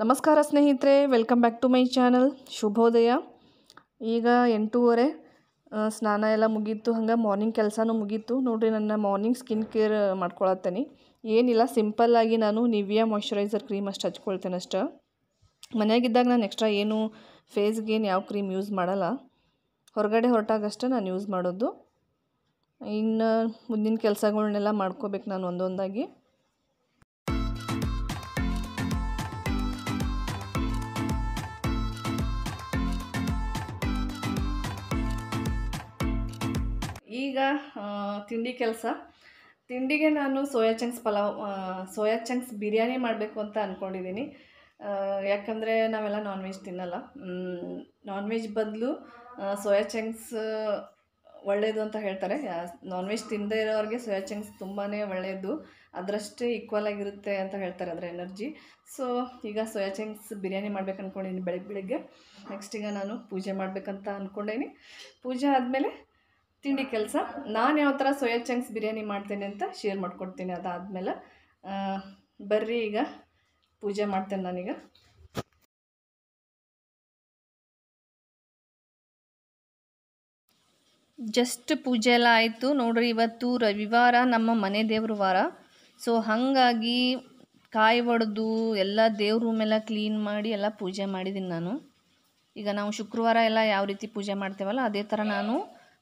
ನಮಸ್ಕಾರ ಸ್ನೇಹಿತರೆ welcome back to my channel ಶುಭೋದಯ ಈಗ ಎಂಟೂವರೆ ಸ್ನಾನ ಎಲ್ಲ ಮುಗೀತು ಹಂಗೆ ಮಾರ್ನಿಂಗ್ ಕೆಲಸನೂ ಮುಗೀತು ನೋಡಿರಿ ನನ್ನ ಮಾರ್ನಿಂಗ್ ಸ್ಕಿನ್ ಕೇರ್ ಮಾಡ್ಕೊಳತ್ತೇನೆ ಏನಿಲ್ಲ ಸಿಂಪಲ್ಲಾಗಿ ನಾನು ನಿವಿಯಾ ಮಾಯ್ಶ್ಚರೈಸರ್ ಕ್ರೀಮ್ ಅಷ್ಟು ಹಚ್ಕೊಳ್ತೇನೆ ಅಷ್ಟು ಮನೆಯಾಗಿದ್ದಾಗ ನಾನು ಎಕ್ಸ್ಟ್ರಾ ಏನು ಏನು ಯಾವ ಕ್ರೀಮ್ ಯೂಸ್ ಮಾಡಲ್ಲ ಹೊರಗಡೆ ಹೊರಟಾಗಷ್ಟೇ ನಾನು ಯೂಸ್ ಮಾಡೋದು ಇನ್ನು ಮುಂದಿನ ಕೆಲಸಗಳನ್ನೆಲ್ಲ ಮಾಡ್ಕೋಬೇಕು ನಾನು ಒಂದೊಂದಾಗಿ ಈಗ ತಿಂಡಿ ಕೆಲಸ ತಿಂಡಿಗೆ ನಾನು soya chunks pulao soya chunks biryani ಮಾಡಬೇಕು ಅಂತ ಅಂದ್ಕೊಂಡಿದ್ದೀನಿ ಯಾಕಂದರೆ ನಾವೆಲ್ಲ ನಾನ್ ವೆಜ್ ತಿನ್ನಲ್ಲ ನಾನ್ ವೆಜ್ ಬದಲು ಸೋಯಾ ಚಂಕ್ಸ್ ಒಳ್ಳೆಯದು ಅಂತ ಹೇಳ್ತಾರೆ ನಾನ್ ವೆಜ್ ತಿನ್ನದೇ ಇರೋರಿಗೆ ಸೋಯಾ ಚಂಕ್ಸ್ ತುಂಬಾ ಒಳ್ಳೆಯದು ಅದರಷ್ಟೇ ಈಕ್ವಲ್ ಆಗಿರುತ್ತೆ ಅಂತ ಹೇಳ್ತಾರೆ ಅದರ ಎನರ್ಜಿ ಸೊ ಈಗ ಸೋಯಾ ಚಂಕ್ಸ್ ಬಿರಿಯಾನಿ ಮಾಡ್ಬೇಕು ಅಂದ್ಕೊಂಡಿದ್ದೀನಿ ಬೆಳಗ್ಗೆ ಬೆಳಿಗ್ಗೆ ನೆಕ್ಸ್ಟ್ ಈಗ ನಾನು ಪೂಜೆ ಮಾಡಬೇಕಂತ ಅಂದ್ಕೊಂಡೇನಿ ಪೂಜೆ ಆದಮೇಲೆ ತಿಂಡಿ ಕೆಲಸ ನಾನು ಯಾವ ಥರ ಸೋಯಾ ಚಂಕ್ಸ್ ಬಿರಿಯಾನಿ ಮಾಡ್ತೇನೆ ಅಂತ ಶೇರ್ ಮಾಡ್ಕೊಡ್ತೀನಿ ಅದಾದಮೇಲೆ ಬರ್ರಿ ಈಗ ಪೂಜೆ ಮಾಡ್ತೇನೆ ನಾನೀಗ ಜಸ್ಟ್ ಪೂಜೆ ಎಲ್ಲ ಆಯಿತು ನೋಡ್ರಿ ಇವತ್ತು ರವಿವಾರ ನಮ್ಮ ಮನೆ ದೇವ್ರ ವಾರ ಸೊ ಹಾಗಾಗಿ ಕಾಯಿ ಒಡೆದು ಎಲ್ಲ ದೇವ್ರ ರೂಮೆಲ್ಲ ಕ್ಲೀನ್ ಮಾಡಿ ಎಲ್ಲ ಪೂಜೆ ಮಾಡಿದ್ದೀನಿ ನಾನು ಈಗ ನಾವು ಶುಕ್ರವಾರ ಎಲ್ಲ ಯಾವ ರೀತಿ ಪೂಜೆ ಮಾಡ್ತೇವಲ್ಲ ಅದೇ ಥರ ನಾನು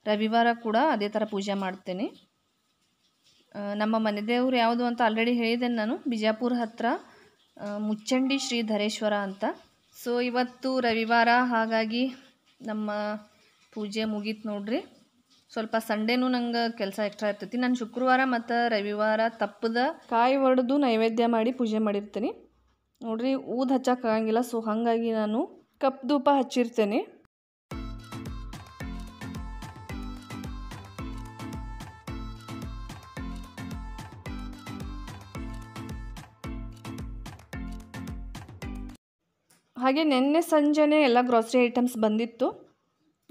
ರವಿವಾರ ಕೂಡ ಅದೇ ಥರ ಪೂಜೆ ಮಾಡ್ತೇನೆ ನಮ್ಮ ಮನೆ ದೇವರು ಯಾವುದು ಅಂತ ಆಲ್ರೆಡಿ ಹೇಳಿದ್ದೇನೆ ನಾನು ಬಿಜಾಪುರ ಹತ್ರ ಮುಚ್ಚಂಡಿ ಶ್ರೀ ಧರೇಶ್ವರ ಅಂತ ಸೊ ಇವತ್ತು ರವಿವಾರ ಹಾಗಾಗಿ ನಮ್ಮ ಪೂಜೆ ಮುಗೀತು ನೋಡ್ರಿ ಸ್ವಲ್ಪ ಸಂಡೇನೂ ನಂಗೆ ಕೆಲಸ ಎಕ್ಸ್ಟ್ರಾ ಇರ್ತೈತಿ ನಾನು ಶುಕ್ರವಾರ ಮತ್ತು ರವಿವಾರ ತಪ್ಪದ ಕಾಯಿ ಹೊಡೆದು ನೈವೇದ್ಯ ಮಾಡಿ ಪೂಜೆ ಮಾಡಿರ್ತೀನಿ ನೋಡ್ರಿ ಊದ್ ಹಚ್ಚಕ್ಕಾಗಂಗಿಲ್ಲ ಸೊ ಹಾಗಾಗಿ ನಾನು ಕಪ್ ಧೂಪ ಹಚ್ಚಿರ್ತೇನೆ ಹಾಗೆ ನಿನ್ನೆ ಸಂಜೆನೇ ಎಲ್ಲ ಗ್ರಾಸರಿ ಐಟಮ್ಸ್ ಬಂದಿತ್ತು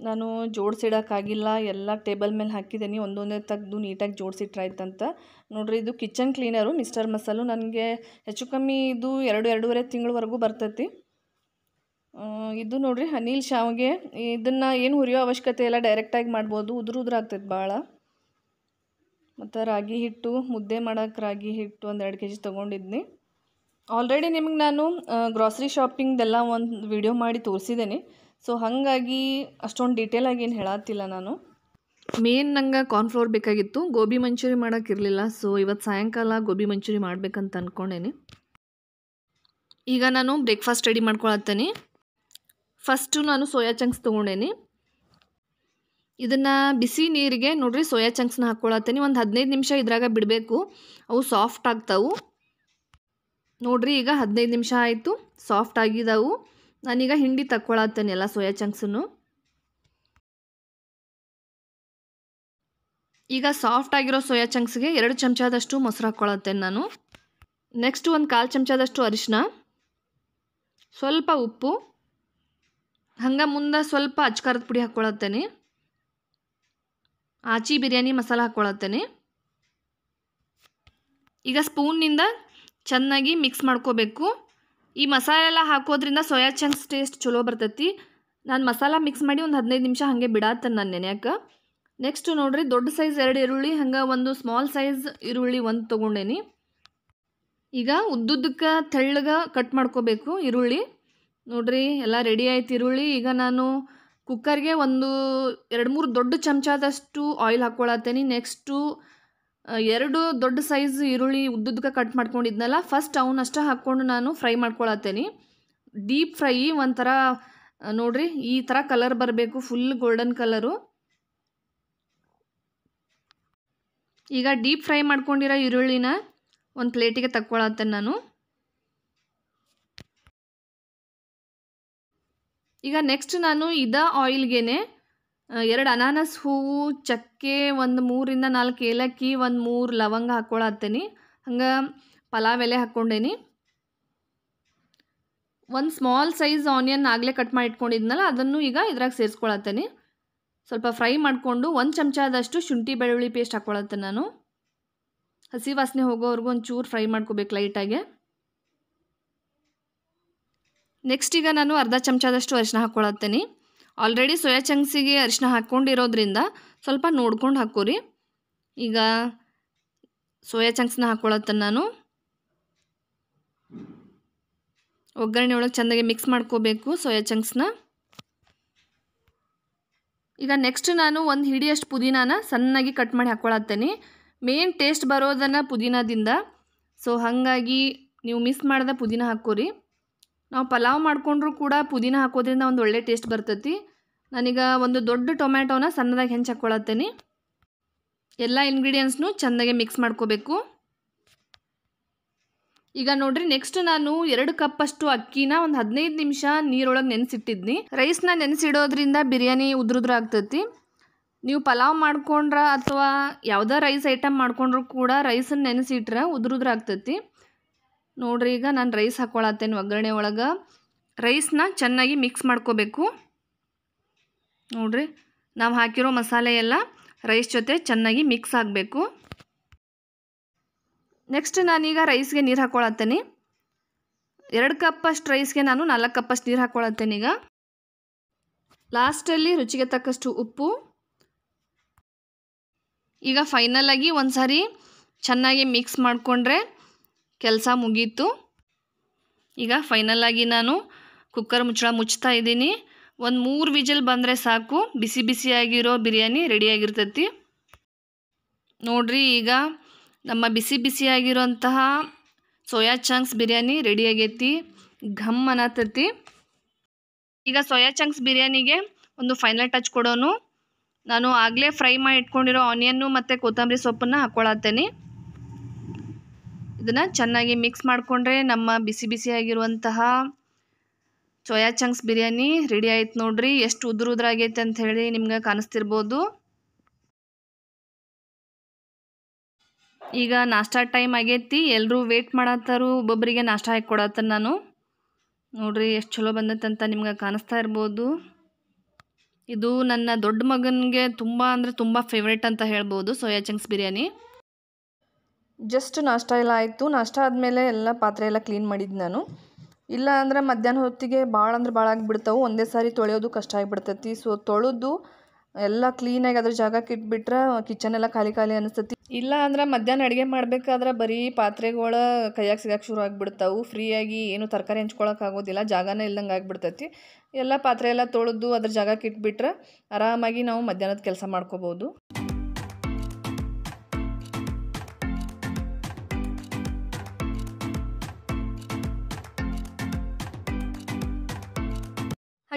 ನಾನು ಜೋಡಿಸಿಡೋಕ್ಕಾಗಿಲ್ಲ ಎಲ್ಲ ಟೇಬಲ್ ಮೇಲೆ ಹಾಕಿದ್ದೀನಿ ಒಂದೊಂದೇ ತೆಗೆದು ನೀಟಾಗಿ ಜೋಡಿಸಿಟ್ರಾಯ್ತಂತ ನೋಡ್ರಿ ಇದು ಕಿಚನ್ ಕ್ಲೀನರು ಮಿಸ್ಟರ್ ಮಸಾಲು ನನಗೆ ಹೆಚ್ಚು ಕಮ್ಮಿ ಇದು ಎರಡು ಎರಡೂವರೆ ತಿಂಗಳವರೆಗೂ ಬರ್ತೈತಿ ಇದು ನೋಡ್ರಿ ಅನಿಲ್ ಶಾವ್ಗೆ ಇದನ್ನು ಏನು ಹುರಿಯೋ ಅವಶ್ಯಕತೆ ಇಲ್ಲ ಡೈರೆಕ್ಟಾಗಿ ಮಾಡ್ಬೋದು ಉದುರು ಉದುರಾಗ್ತೈತೆ ಭಾಳ ಮತ್ತು ರಾಗಿ ಹಿಟ್ಟು ಮುದ್ದೆ ಮಾಡೋಕ್ಕೆ ರಾಗಿ ಹಿಟ್ಟು ಒಂದು ಎರಡು ಕೆ ಜಿ ತೊಗೊಂಡಿದ್ನಿ ಆಲ್ರೆಡಿ ನಿಮಗೆ ನಾನು ಗ್ರಾಸರಿ ಶಾಪಿಂಗ್ದೆಲ್ಲ ಒಂದು ವಿಡಿಯೋ ಮಾಡಿ ತೋರಿಸಿದ್ದೇನೆ ಸೊ ಹಾಗಾಗಿ ಅಷ್ಟೊಂದು ಡೀಟೇಲಾಗಿ ಏನು ಹೇಳತ್ತಿಲ್ಲ ನಾನು ಮೇನ್ ನಂಗೆ ಕಾರ್ನ್ಫ್ಲೋರ್ ಬೇಕಾಗಿತ್ತು ಗೋಬಿ ಮಂಚೂರಿ ಮಾಡೋಕ್ಕಿರಲಿಲ್ಲ ಸೊ ಇವತ್ತು ಸಾಯಂಕಾಲ ಗೋಬಿ ಮಂಚೂರಿ ಮಾಡಬೇಕಂತ ಅಂದ್ಕೊಂಡೇನೆ ಈಗ ನಾನು ಬ್ರೇಕ್ಫಾಸ್ಟ್ ರೆಡಿ ಮಾಡ್ಕೊಳತ್ತೇನೆ ಫಸ್ಟು ನಾನು ಸೋಯಾ ಚಂಕ್ಸ್ ತೊಗೊಂಡೇನಿ ಇದನ್ನು ಬಿಸಿ ನೀರಿಗೆ ನೋಡ್ರಿ ಸೋಯಾ ಚಂಕ್ಸ್ನ ಹಾಕ್ಕೊಳತ್ತೇನೆ ಒಂದು ಹದಿನೈದು ನಿಮಿಷ ಇದ್ರಾಗ ಬಿಡಬೇಕು ಅವು ಸಾಫ್ಟ್ ಆಗ್ತಾವೆ ನೋಡ್ರಿ ಈಗ ಹದಿನೈದು ನಿಮಿಷ ಆಯಿತು ಸಾಫ್ಟ್ ಆಗಿದ್ದಾವು ನಾನೀಗ ಹಿಂಡಿ ತಕ್ಕೊಳತ್ತೇನೆ ಎಲ್ಲ ಸೋಯಾ ಚಂಕ್ಸನ್ನು ಈಗ ಸಾಫ್ಟ್ ಆಗಿರೋ ಸೋಯಾ ಚಂಕ್ಸ್ಗೆ ಎರಡು ಚಮಚದಷ್ಟು ಮೊಸರು ಹಾಕ್ಕೊಳತ್ತೇನೆ ನಾನು ನೆಕ್ಸ್ಟ್ ಒಂದು ಕಾಲು ಚಮಚದಷ್ಟು ಅರಿಶಿನ ಸ್ವಲ್ಪ ಉಪ್ಪು ಹಂಗೆ ಮುಂದೆ ಸ್ವಲ್ಪ ಅಚ್ಕಾರದ ಪುಡಿ ಹಾಕ್ಕೊಳತ್ತೇನೆ ಆಚಿ ಬಿರಿಯಾನಿ ಮಸಾಲ ಹಾಕ್ಕೊಳತ್ತೇನೆ ಈಗ ಸ್ಪೂನ್ನಿಂದ ಚೆನ್ನಾಗಿ ಮಿಕ್ಸ್ ಮಾಡ್ಕೋಬೇಕು ಈ ಮಸಾಲೆ ಎಲ್ಲ ಹಾಕೋದ್ರಿಂದ ಸೋಯಾ ಚಂಕ್ಸ್ ಟೇಸ್ಟ್ ಚಲೋ ಬರ್ತೈತಿ ನಾನು ಮಸಾಲ ಮಿಕ್ಸ್ ಮಾಡಿ ಒಂದು ಹದಿನೈದು ನಿಮಿಷ ಹಾಗೆ ಬಿಡಾತ್ತೆ ನಾನು ನೆನೆಯಕ್ಕೆ ನೆಕ್ಸ್ಟು ನೋಡ್ರಿ ದೊಡ್ಡ ಸೈಜ್ ಎರಡು ಈರುಳ್ಳಿ ಹಂಗೆ ಒಂದು ಸ್ಮಾಲ್ ಸೈಜ್ ಈರುಳ್ಳಿ ಒಂದು ತೊಗೊಂಡೇನಿ ಈಗ ಉದ್ದುದ್ದಕ್ಕೆ ತೆಳ್ಳಗೆ ಕಟ್ ಮಾಡ್ಕೋಬೇಕು ಈರುಳ್ಳಿ ನೋಡ್ರಿ ಎಲ್ಲ ರೆಡಿ ಆಯ್ತು ಈರುಳ್ಳಿ ಈಗ ನಾನು ಕುಕ್ಕರ್ಗೆ ಒಂದು ಎರಡು ಮೂರು ದೊಡ್ಡ ಚಮಚದಷ್ಟು ಆಯಿಲ್ ಹಾಕ್ಕೊಳತ್ತೇನೆ ನೆಕ್ಸ್ಟು ಎರಡು ದೊಡ್ಡ ಸೈಜ್ ಈರುಳ್ಳಿ ಉದ್ದುದ್ದಕ್ಕೆ ಕಟ್ ಮಾಡ್ಕೊಂಡಿದ್ನಲ್ಲ ಫಸ್ಟ್ ಅವನ್ನಷ್ಟೇ ಹಾಕ್ಕೊಂಡು ನಾನು ಫ್ರೈ ಮಾಡ್ಕೊಳತ್ತೇನೆ ಡೀಪ್ ಫ್ರೈ ಒಂಥರ ನೋಡಿರಿ ಈ ಥರ ಕಲರ್ ಬರಬೇಕು ಫುಲ್ ಗೋಲ್ಡನ್ ಕಲರು ಈಗ ಡೀಪ್ ಫ್ರೈ ಮಾಡ್ಕೊಂಡಿರೋ ಈರುಳ್ಳಿನ ಒಂದು ಪ್ಲೇಟಿಗೆ ತಕ್ಕೊಳತ್ತೇನೆ ನಾನು ಈಗ ನೆಕ್ಸ್ಟ್ ನಾನು ಇದ ಆಯಿಲ್ಗೇನೆ ಎರಡು ಅನಾನಸ್ ಹೂವು ಚಕ್ಕೆ ಒಂದು ಮೂರಿಂದ ನಾಲ್ಕು ಏಲಕ್ಕಿ ಒಂದು ಮೂರು ಲವಂಗ ಹಾಕ್ಕೊಳತ್ತೀನಿ ಹಂಗೆ ಪಲಾವ್ ಎಲೆ ಹಾಕ್ಕೊಂಡೇನಿ ಒಂದು ಸ್ಮಾಲ್ ಸೈಜ್ ಆನಿಯನ್ ಆಗಲೇ ಕಟ್ ಮಾಡಿ ಇಟ್ಕೊಂಡಿದ್ನಲ್ಲ ಅದನ್ನು ಈಗ ಇದ್ರಾಗ ಸೇರಿಸ್ಕೊಳತ್ತೇನೆ ಸ್ವಲ್ಪ ಫ್ರೈ ಮಾಡಿಕೊಂಡು ಒಂದು ಚಮಚದಷ್ಟು ಶುಂಠಿ ಬೆಳ್ಳುಳ್ಳಿ ಪೇಸ್ಟ್ ಹಾಕ್ಕೊಳತ್ತೆ ನಾನು ಹಸಿ ವಾಸನೆ ಹೋಗೋವರೆಗೂ ಚೂರು ಫ್ರೈ ಮಾಡ್ಕೋಬೇಕು ಲೈಟಾಗೆ ನೆಕ್ಸ್ಟ್ ಈಗ ನಾನು ಅರ್ಧ ಚಮಚದಷ್ಟು ಅರಿಶಿನ ಹಾಕ್ಕೊಳತ್ತೇನೆ ಆಲ್ರೆಡಿ ಸೋಯಾ ಚಂಕ್ಸಿಗೆ ಅರಿಶಿನ ಹಾಕ್ಕೊಂಡಿರೋದ್ರಿಂದ ಸ್ವಲ್ಪ ನೋಡ್ಕೊಂಡು ಹಾಕೋರಿ ಈಗ ಸೋಯಾ ಚಂಕ್ಸ್ನ ಹಾಕ್ಕೊಳತ್ತ ನಾನು ಒಗ್ಗರಣೆ ಒಳಗೆ ಚೆಂದಾಗಿ ಮಿಕ್ಸ್ ಮಾಡ್ಕೋಬೇಕು ಸೋಯಾ ಚಂಕ್ಸ್ನ ಈಗ ನೆಕ್ಸ್ಟ್ ನಾನು ಒಂದು ಹಿಡಿಯಷ್ಟು ಪುದೀನಾನ ಸಣ್ಣಾಗಿ ಕಟ್ ಮಾಡಿ ಹಾಕ್ಕೊಳತ್ತೇನೆ ಮೇನ್ ಟೇಸ್ಟ್ ಬರೋದನ್ನು ಪುದೀನದಿಂದ ಸೊ ಹಾಗಾಗಿ ನೀವು ಮಿಸ್ ಮಾಡಿದ ಪುದೀನ ಹಾಕೋರಿ ನಾವು ಪಲಾವ್ ಮಾಡಿಕೊಂಡ್ರೂ ಕೂಡ ಪುದೀನ ಹಾಕೋದ್ರಿಂದ ಒಂದು ಒಳ್ಳೆ ಟೇಸ್ಟ್ ಬರ್ತೈತಿ ನಾನೀಗ ಒಂದು ದೊಡ್ಡ ಟೊಮ್ಯಾಟೋನ ಸಣ್ಣದಾಗಿ ಹೆಂಚು ಹಾಕ್ಕೊಳತ್ತೇನೆ ಎಲ್ಲ ಇಂಗ್ರೀಡಿಯೆಂಟ್ಸ್ನೂ ಚೆನ್ನಾಗಿ ಮಿಕ್ಸ್ ಮಾಡ್ಕೋಬೇಕು ಈಗ ನೋಡ್ರಿ ನೆಕ್ಸ್ಟ್ ನಾನು ಎರಡು ಕಪ್ ಅಷ್ಟು ಅಕ್ಕಿನ ಒಂದು ಹದಿನೈದು ನಿಮಿಷ ನೀರೊಳಗೆ ನೆನೆಸಿಟ್ಟಿದ್ನಿ ರೈಸ್ನ ನೆನೆಸಿಡೋದ್ರಿಂದ ಬಿರಿಯಾನಿ ಉದ್ರುದ್ರ ಆಗ್ತೈತಿ ನೀವು ಪಲಾವ್ ಮಾಡ್ಕೊಂಡ್ರೆ ಅಥವಾ ಯಾವುದೋ ರೈಸ್ ಐಟಮ್ ಮಾಡ್ಕೊಂಡ್ರು ಕೂಡ ರೈಸನ್ನು ನೆನೆಸಿಟ್ರೆ ಉದ್ರುದ್ರ ಆಗ್ತೈತಿ ನೋಡ್ರಿ ಈಗ ನಾನು ರೈಸ್ ಹಾಕ್ಕೊಳತ್ತೇನೆ ಒಗ್ಗರಣೆ ಒಳಗೆ ರೈಸ್ನ ಚೆನ್ನಾಗಿ ಮಿಕ್ಸ್ ಮಾಡ್ಕೋಬೇಕು ನೋಡಿರಿ ನಾವು ಹಾಕಿರೋ ಮಸಾಲೆ ಎಲ್ಲ ರೈಸ್ ಜೊತೆ ಚೆನ್ನಾಗಿ ಮಿಕ್ಸ್ ಆಗಬೇಕು ನೆಕ್ಸ್ಟ್ ನಾನೀಗ ರೈಸ್ಗೆ ನೀರು ಹಾಕ್ಕೊಳತ್ತೇನೆ ಎರಡು ಕಪ್ಪಷ್ಟು ರೈಸ್ಗೆ ನಾನು ನಾಲ್ಕು ಕಪ್ಪಷ್ಟು ನೀರು ಹಾಕ್ಕೊಳತ್ತೇನೆ ಈಗ ಲಾಸ್ಟಲ್ಲಿ ರುಚಿಗೆ ತಕ್ಕಷ್ಟು ಉಪ್ಪು ಈಗ ಫೈನಲಾಗಿ ಒಂದು ಸಾರಿ ಚೆನ್ನಾಗಿ ಮಿಕ್ಸ್ ಮಾಡಿಕೊಂಡ್ರೆ ಕೆಲಸ ಮುಗೀತು ಈಗ ಫೈನಲಾಗಿ ನಾನು ಕುಕ್ಕರ್ ಮುಚ್ಚಳ ಮುಚ್ತಾ ಇದ್ದೀನಿ ಒಂದು ಮೂರು ವಿಜಲ್ ಬಂದರೆ ಸಾಕು ಬಿಸಿ ಬಿಸಿಯಾಗಿರೋ ಬಿರಿಯಾನಿ ರೆಡಿಯಾಗಿರ್ತೈತಿ ನೋಡ್ರಿ ಈಗ ನಮ್ಮ ಬಿಸಿ ಬಿಸಿಯಾಗಿರೋಂತಹ ಸೋಯಾ ಚಂಕ್ಸ್ ಬಿರಿಯಾನಿ ರೆಡಿಯಾಗೈತಿ ಘಮ್ ಅನ್ನತೈತಿ ಈಗ ಸೋಯಾ ಚಂಕ್ಸ್ ಬಿರಿಯಾನಿಗೆ ಒಂದು ಫೈನಲ್ ಟಚ್ ಕೊಡೋನು ನಾನು ಆಗಲೇ ಫ್ರೈ ಮಾಡಿ ಇಟ್ಕೊಂಡಿರೋ ಆನಿಯನ್ನು ಮತ್ತು ಕೊತ್ತಂಬರಿ ಸೊಪ್ಪನ್ನು ಹಾಕ್ಕೊಳತ್ತೇನೆ ಇದನ್ನು ಚೆನ್ನಾಗಿ ಮಿಕ್ಸ್ ಮಾಡಿಕೊಂಡ್ರೆ ನಮ್ಮ ಬಿಸಿ ಬಿಸಿಯಾಗಿರುವಂತಹ ಸೋಯಾ ಚಂಕ್ಸ್ ಬಿರಿಯಾನಿ ರೆಡಿ ಆಯ್ತು ನೋಡ್ರಿ ಎಷ್ಟು ಉದ್ರ ಉದ್ರಾಗೈತೆ ಅಂತ ಹೇಳಿ ನಿಮ್ಗೆ ಕಾಣಿಸ್ತಿರ್ಬೋದು ಈಗ ನಾಷ್ಟಾ ಟೈಮ್ ಆಗೈತಿ ಎಲ್ಲರೂ ವೇಟ್ ಮಾಡತ್ತಾರು ಒಬ್ಬೊಬ್ಬರಿಗೆ ನಾಷ್ಟ ಹಾಕಿ ಕೊಡತ್ತ ನಾನು ನೋಡ್ರಿ ಎಷ್ಟು ಚಲೋ ಬಂದತ್ತಂತ ನಿಮ್ಗೆ ಕಾಣಿಸ್ತಾ ಇರ್ಬೋದು ಇದು ನನ್ನ ದೊಡ್ಡ ಮಗನಿಗೆ ತುಂಬ ಅಂದರೆ ತುಂಬ ಫೇವ್ರೆಟ್ ಅಂತ ಹೇಳ್ಬೋದು ಸೋಯಾ ಚಂಕ್ಸ್ ಬಿರಿಯಾನಿ ಜಸ್ಟ್ ನಾಷ್ಟ ಎಲ್ಲ ಆಯಿತು ನಾಷ್ಟ ಆದಮೇಲೆ ಎಲ್ಲ ಪಾತ್ರೆ ಎಲ್ಲ ಕ್ಲೀನ್ ಮಾಡಿದ್ದು ನಾನು ಇಲ್ಲ ಅಂದ್ರೆ ಮಧ್ಯಾಹ್ನ ಹೊತ್ತಿಗೆ ಭಾಳ ಅಂದ್ರೆ ಭಾಳ ಆಗಿಬಿಡ್ತಾವೆ ಒಂದೇ ಸಾರಿ ತೊಳೆಯೋದು ಕಷ್ಟ ಆಗಿಬಿಡ್ತೈತಿ ಸೊ ತೊಳೆದು ಎಲ್ಲ ಕ್ಲೀನಾಗಿ ಅದ್ರ ಜಾಗಕ್ಕೆ ಇಟ್ಬಿಟ್ರೆ ಕಿಚನ್ ಎಲ್ಲ ಖಾಲಿ ಖಾಲಿ ಅನಿಸ್ತೈತಿ ಇಲ್ಲ ಅಂದ್ರೆ ಮಧ್ಯಾಹ್ನ ಅಡುಗೆ ಮಾಡಬೇಕಾದ್ರೆ ಬರೀ ಪಾತ್ರೆಗಳ ಕೈಯಾಗಿ ಸಿಗಕ್ಕೆ ಶುರು ಆಗಿಬಿಡ್ತಾವೆ ಫ್ರೀಯಾಗಿ ಏನು ತರಕಾರಿ ಹೆಂಚ್ಕೊಳಕ್ಕೆ ಆಗೋದಿಲ್ಲ ಜಾಗನೇ ಇಲ್ದಂಗೆ ಆಗಿಬಿಡ್ತೈತಿ ಎಲ್ಲ ಪಾತ್ರೆ ಎಲ್ಲ ತೊಳೆದು ಅದ್ರ ಜಾಗಕ್ಕೆ ಇಟ್ಬಿಟ್ರೆ ಆರಾಮಾಗಿ ನಾವು ಮಧ್ಯಾಹ್ನದ ಕೆಲಸ ಮಾಡ್ಕೋಬೋದು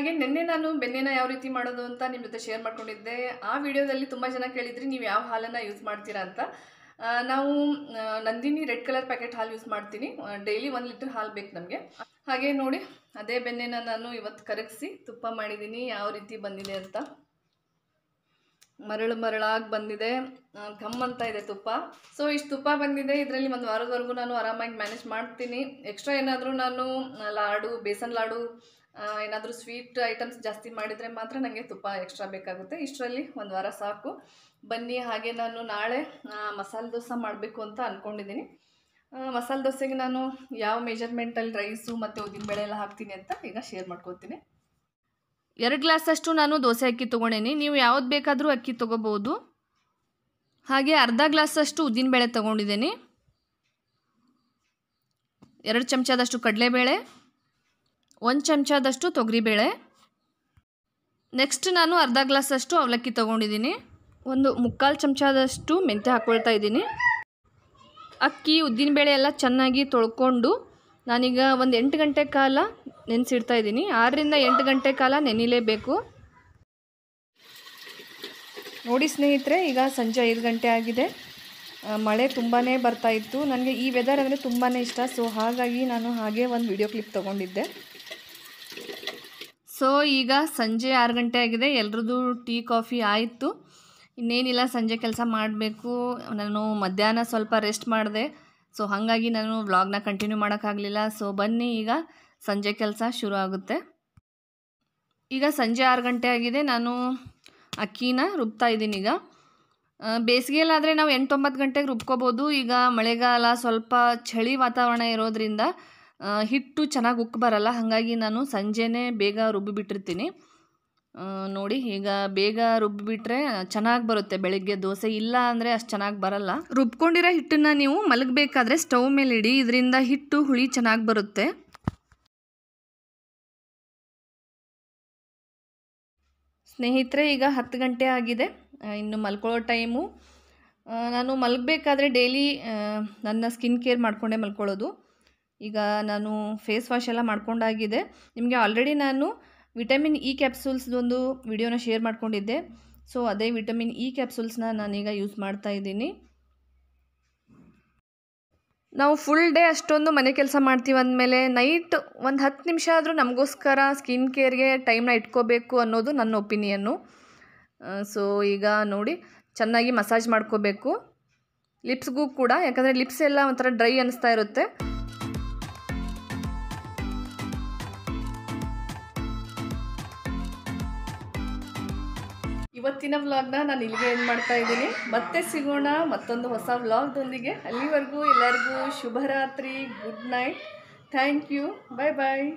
ಹಾಗೆ ನಿನ್ನೆ ನಾನು ಬೆನ್ನೆನ ಯಾವ ರೀತಿ ಮಾಡೋದು ಅಂತ ನಿಮ್ಮ ಜೊತೆ ಶೇರ್ ಮಾಡ್ಕೊಂಡಿದ್ದೆ ಆ ವಿಡಿಯೋದಲ್ಲಿ ತುಂಬ ಜನ ಕೇಳಿದ್ರಿ ನೀವು ಯಾವ ಹಾಲನ್ನು ಯೂಸ್ ಮಾಡ್ತೀರಾ ಅಂತ ನಾವು ನಂದಿನಿ ರೆಡ್ ಕಲರ್ ಪ್ಯಾಕೆಟ್ ಹಾಲು ಯೂಸ್ ಮಾಡ್ತೀನಿ ಡೈಲಿ ಒಂದು ಲೀಟರ್ ಹಾಲು ಬೇಕು ನಮಗೆ ಹಾಗೆ ನೋಡಿ ಅದೇ ಬೆನ್ನೆನ ನಾನು ಇವತ್ತು ಕರಗಿಸಿ ತುಪ್ಪ ಮಾಡಿದ್ದೀನಿ ಯಾವ ರೀತಿ ಬಂದಿದೆ ಅಂತ ಮರಳು ಮರಳಾಗಿ ಬಂದಿದೆ ಘಮ್ ಅಂತ ಇದೆ ತುಪ್ಪ ಸೊ ಇಷ್ಟು ತುಪ್ಪ ಬಂದಿದೆ ಇದರಲ್ಲಿ ಒಂದು ವಾರದವರೆಗೂ ನಾನು ಆರಾಮಾಗಿ ಮ್ಯಾನೇಜ್ ಮಾಡ್ತೀನಿ ಎಕ್ಸ್ಟ್ರಾ ಏನಾದರೂ ನಾನು ಲಾಡು ಬೇಸನ್ ಲಾಡು ಏನಾದರೂ ಸ್ವೀಟ್ ಐಟಮ್ಸ್ ಜಾಸ್ತಿ ಮಾಡಿದರೆ ಮಾತ್ರ ನನಗೆ ತುಪ್ಪ ಎಕ್ಸ್ಟ್ರಾ ಬೇಕಾಗುತ್ತೆ ಇಷ್ಟರಲ್ಲಿ ಒಂದು ವಾರ ಸಾಕು ಬನ್ನಿ ಹಾಗೆ ನಾನು ನಾಳೆ ಮಸಾಲೆ ದೋಸೆ ಮಾಡಬೇಕು ಅಂತ ಅಂದ್ಕೊಂಡಿದ್ದೀನಿ ಮಸಾಲೆ ದೋಸೆಗೆ ನಾನು ಯಾವ ಮೆಜರ್ಮೆಂಟಲ್ಲಿ ರೈಸು ಮತ್ತು ಉದ್ದಿನಬೇಳೆ ಎಲ್ಲ ಹಾಕ್ತೀನಿ ಅಂತ ಈಗ ಶೇರ್ ಮಾಡ್ಕೊತೀನಿ ಎರಡು ಗ್ಲಾಸಷ್ಟು ನಾನು ದೋಸೆ ಅಕ್ಕಿ ತೊಗೊಂಡೇನಿ ನೀವು ಯಾವ್ದು ಬೇಕಾದರೂ ಅಕ್ಕಿ ತೊಗೋಬೋದು ಹಾಗೆ ಅರ್ಧ ಗ್ಲಾಸಷ್ಟು ಉದ್ದಿನಬೇಳೆ ತೊಗೊಂಡಿದ್ದೀನಿ ಎರಡು ಚಮಚದಷ್ಟು ಕಡಲೆಬೇಳೆ ಒಂದು ಚಮಚದಷ್ಟು ತೊಗರಿಬೇಳೆ ನೆಕ್ಸ್ಟ್ ನಾನು ಅರ್ಧ ಗ್ಲಾಸಷ್ಟು ಅವಲಕ್ಕಿ ತೊಗೊಂಡಿದ್ದೀನಿ ಒಂದು ಮುಕ್ಕಾಲು ಚಮಚದಷ್ಟು ಮೆಂತ್ಯ ಹಾಕ್ಕೊಳ್ತಾ ಇದ್ದೀನಿ ಅಕ್ಕಿ ಉದ್ದಿನಬೇಳೆ ಎಲ್ಲ ಚೆನ್ನಾಗಿ ತೊಳ್ಕೊಂಡು ನಾನೀಗ ಒಂದು ಎಂಟು ಗಂಟೆ ಕಾಲ ನೆನೆಸಿಡ್ತಾ ಇದ್ದೀನಿ ಆರರಿಂದ ಎಂಟು ಗಂಟೆ ಕಾಲ ನೆನಿಲೇಬೇಕು ನೋಡಿ ಸ್ನೇಹಿತರೆ ಈಗ ಸಂಜೆ ಐದು ಗಂಟೆ ಆಗಿದೆ ಮಳೆ ತುಂಬಾ ಬರ್ತಾ ಇತ್ತು ನನಗೆ ಈ ವೆದರ್ ಅಂದರೆ ತುಂಬಾ ಇಷ್ಟ ಸೊ ಹಾಗಾಗಿ ನಾನು ಹಾಗೆ ಒಂದು ವಿಡಿಯೋ ಕ್ಲಿಪ್ ತೊಗೊಂಡಿದ್ದೆ ಸೊ ಈಗ ಸಂಜೆ ಆರು ಗಂಟೆ ಆಗಿದೆ ಎಲ್ರದ್ದು ಟೀ ಕಾಫಿ ಆಯಿತು ಇನ್ನೇನಿಲ್ಲ ಸಂಜೆ ಕೆಲಸ ಮಾಡಬೇಕು ನಾನು ಮಧ್ಯಾಹ್ನ ಸ್ವಲ್ಪ ರೆಸ್ಟ್ ಮಾಡಿದೆ ಸೊ ಹಾಗಾಗಿ ನಾನು ವ್ಲಾಗ್ನ ಕಂಟಿನ್ಯೂ ಮಾಡೋಕ್ಕಾಗಲಿಲ್ಲ ಸೊ ಬನ್ನಿ ಈಗ ಸಂಜೆ ಕೆಲಸ ಶುರು ಆಗುತ್ತೆ ಈಗ ಸಂಜೆ ಆರು ಗಂಟೆ ಆಗಿದೆ ನಾನು ಅಕ್ಕಿನ ರುಬ್ತಾ ಇದ್ದೀನಿ ಈಗ ಬೇಸಿಗೆಯಲ್ಲಾದರೆ ನಾವು ಎಂಟೊಂಬತ್ತು ಗಂಟೆಗೆ ರುಬ್ಕೋಬೋದು ಈಗ ಮಳೆಗಾಲ ಸ್ವಲ್ಪ ಚಳಿ ವಾತಾವರಣ ಇರೋದರಿಂದ ಹಿಟ್ಟು ಚೆನ್ನಾಗಿ ಉಕ್ಕು ಬರಲ್ಲ ಹಾಗಾಗಿ ನಾನು ಸಂಜೆನೇ ಬೇಗ ರುಬ್ಬಿಬಿಟ್ಟಿರ್ತೀನಿ ನೋಡಿ ಈಗ ಬೇಗ ರುಬ್ಬಿಬಿಟ್ರೆ ಚೆನ್ನಾಗಿ ಬರುತ್ತೆ ಬೆಳಗ್ಗೆ ದೋಸೆ ಇಲ್ಲ ಅಂದರೆ ಅಷ್ಟು ಚೆನ್ನಾಗಿ ಬರಲ್ಲ ರುಬ್ಕೊಂಡಿರೋ ಹಿಟ್ಟನ್ನು ನೀವು ಮಲಗಬೇಕಾದ್ರೆ ಸ್ಟವ್ ಮೇಲೆ ಇಡಿ ಇದರಿಂದ ಹಿಟ್ಟು ಹುಳಿ ಚೆನ್ನಾಗಿ ಬರುತ್ತೆ ಸ್ನೇಹಿತರೆ ಈಗ ಹತ್ತು ಗಂಟೆ ಆಗಿದೆ ಇನ್ನು ಮಲ್ಕೊಳ್ಳೋ ಟೈಮು ನಾನು ಮಲಗಬೇಕಾದ್ರೆ ಡೈಲಿ ನನ್ನ ಸ್ಕಿನ್ ಕೇರ್ ಮಾಡಿಕೊಂಡೇ ಮಲ್ಕೊಳ್ಳೋದು ಈಗ ನಾನು ಫೇಸ್ ವಾಶ್ ಎಲ್ಲ ಮಾಡ್ಕೊಂಡಾಗಿದೆ ನಿಮಗೆ ಆಲ್ರೆಡಿ ನಾನು ವಿಟಮಿನ್ ಇ ಕ್ಯಾಪ್ಸೂಲ್ಸ್ದೊಂದು ವಿಡಿಯೋನ ಶೇರ್ ಮಾಡ್ಕೊಂಡಿದ್ದೆ ಸೊ ಅದೇ ವಿಟಮಿನ್ ಇ ಕ್ಯಾಪ್ಸೂಲ್ಸ್ನ ನಾನೀಗ ಯೂಸ್ ಮಾಡ್ತಾ ಇದ್ದೀನಿ ನಾವು ಫುಲ್ ಡೇ ಅಷ್ಟೊಂದು ಮನೆ ಕೆಲಸ ಮಾಡ್ತೀವಿ ಅಂದಮೇಲೆ ನೈಟ್ ಒಂದು ಹತ್ತು ನಿಮಿಷ ಆದರೂ ನಮಗೋಸ್ಕರ ಸ್ಕಿನ್ ಕೇರ್ಗೆ ಟೈಮ್ನ ಇಟ್ಕೋಬೇಕು ಅನ್ನೋದು ನನ್ನ ಒಪಿನಿಯನ್ನು ಸೊ ಈಗ ನೋಡಿ ಚೆನ್ನಾಗಿ ಮಸಾಜ್ ಮಾಡ್ಕೋಬೇಕು ಲಿಪ್ಸ್ಗೂ ಕೂಡ ಯಾಕಂದರೆ ಲಿಪ್ಸ್ ಎಲ್ಲ ಒಂಥರ ಡ್ರೈ ಅನ್ನಿಸ್ತಾ ಇರುತ್ತೆ ಇವತ್ತಿನ ವ್ಲಾಗ್ನ ನಾನು ಇಲ್ಲಿಗೆ ಏನು ಮಾಡ್ತಾ ಇದ್ದೀನಿ ಮತ್ತೆ ಸಿಗೋಣ ಮತ್ತೊಂದು ಹೊಸ ವ್ಲಾಗ್ದೊಂದಿಗೆ ಅಲ್ಲಿವರೆಗೂ ಎಲ್ಲರಿಗೂ ಶುಭರಾತ್ರಿ good night thank you bye bye